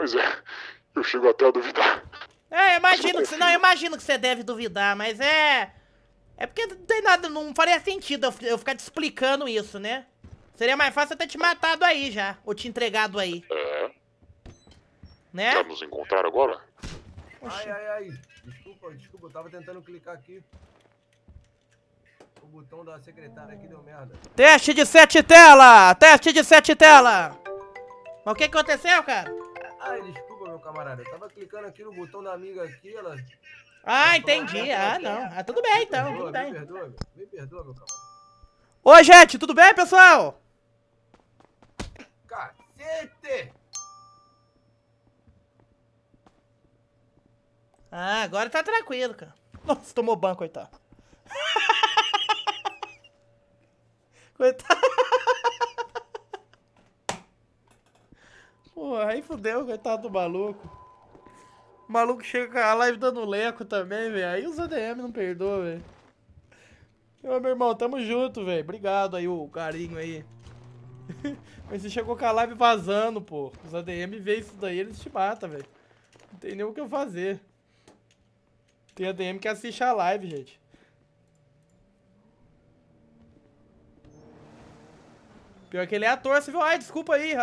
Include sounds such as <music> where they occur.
Pois é, eu chego até a duvidar. É, imagino que você, não, imagino que você deve duvidar, mas é. É porque não tem nada, não faria sentido eu, ficar te explicando isso, né? Seria mais fácil ter te matado aí já, ou te entregado aí. É. Né? Vamos tá nos encontrar agora? Ai, ai, ai. Desculpa, desculpa, eu tava tentando clicar aqui. O botão da secretária aqui deu merda. Teste de sete tela! Teste de sete tela! Mas o que aconteceu, cara? Ai, ah, desculpa, meu camarada. Eu tava clicando aqui no botão da amiga aqui, ela. Ah, entendi. Ah, ah tá não. Ah, tudo bem então. Tudo bem. Me perdoa, me perdoa, meu camarada. Oi, gente, tudo bem, pessoal? Cacete! Ah, agora tá tranquilo, cara. Nossa, tomou banco, coitado. <laughs> coitado. Pô, aí fudeu, coitado do maluco. O maluco chega com a live dando leco também, velho. Aí os ADM não perdoa, velho. Ô, meu irmão, tamo junto, velho. Obrigado aí o carinho aí. <laughs> Mas você chegou com a live vazando, pô. Os ADM vê isso daí, eles te matam, velho. Não tem nem o que eu fazer. Tem ADM que assiste a live, gente. Pior que ele é ator, você viu? Ai, desculpa aí.